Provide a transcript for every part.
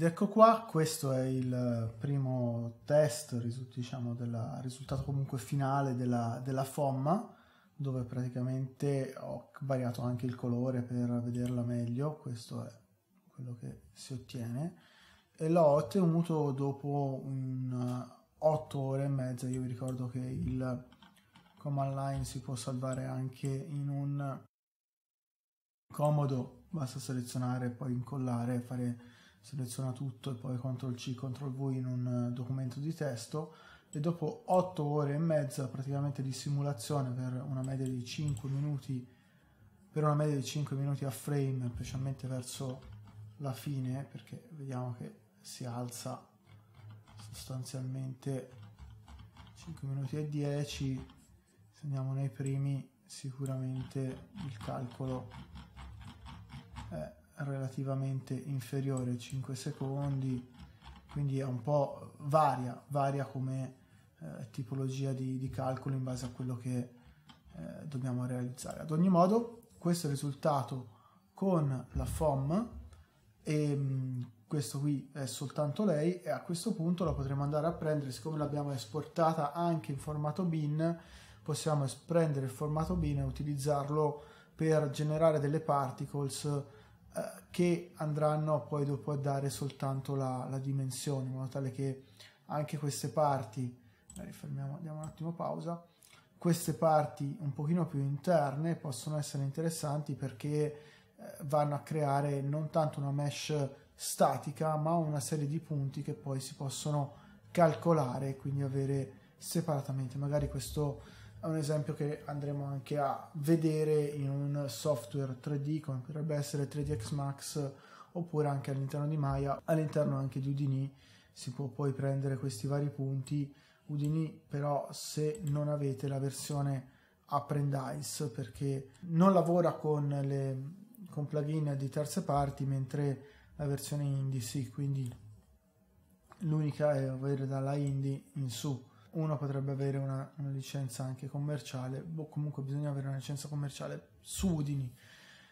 Ed ecco qua, questo è il primo test, diciamo, del risultato comunque finale della, della FOMMA, dove praticamente ho variato anche il colore per vederla meglio, questo è quello che si ottiene, e l'ho ottenuto dopo un 8 eh, ore e mezza, io vi ricordo che il command line si può salvare anche in un comodo, basta selezionare, e poi incollare, fare seleziona tutto e poi CTRL C, CTRL V in un eh, documento di testo e dopo 8 ore e mezza praticamente di simulazione per una media di 5 minuti per una media di 5 minuti a frame specialmente verso la fine perché vediamo che si alza sostanzialmente 5 minuti e 10 se andiamo nei primi sicuramente il calcolo è relativamente inferiore 5 secondi quindi è un po' varia, varia come eh, tipologia di, di, calcolo in base a quello che eh, dobbiamo realizzare. Ad ogni modo, questo è il risultato con la FOM e mm, questo qui è soltanto lei e a questo punto la potremo andare a prendere, siccome l'abbiamo esportata anche in formato bin, possiamo prendere il formato bin e utilizzarlo per generare delle particles eh, che andranno poi dopo a dare soltanto la, la, dimensione, in modo tale che anche queste parti, eh, fermiamo, diamo un attimo pausa, queste parti un pochino più interne possono essere interessanti perché eh, vanno a creare non tanto una mesh statica ma una serie di punti che poi si possono calcolare e quindi avere separatamente magari questo è un esempio che andremo anche a vedere in un software 3D come potrebbe essere 3DX Max oppure anche all'interno di Maya, all'interno anche di Udini si può poi prendere questi vari punti. Udini però se non avete la versione Apprentice perché non lavora con, le, con plugin di terze parti mentre la versione indie sì, quindi l'unica è avere dalla indie in su uno potrebbe avere una, una licenza anche commerciale, o boh, comunque bisogna avere una licenza commerciale su Udini,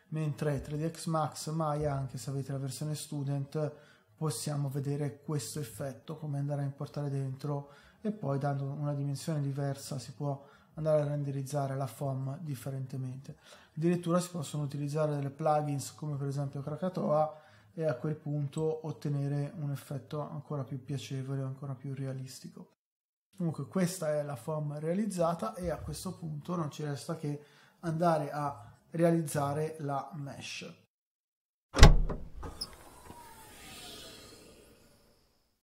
mentre 3 dx Max Maya, anche se avete la versione student, possiamo vedere questo effetto, come andare a importare dentro e poi dando una dimensione diversa si può andare a renderizzare la FOM differentemente. Addirittura si possono utilizzare delle plugins come per esempio Krakatoa e a quel punto ottenere un effetto ancora più piacevole, ancora più realistico. Comunque questa è la form realizzata e a questo punto non ci resta che andare a realizzare la mesh.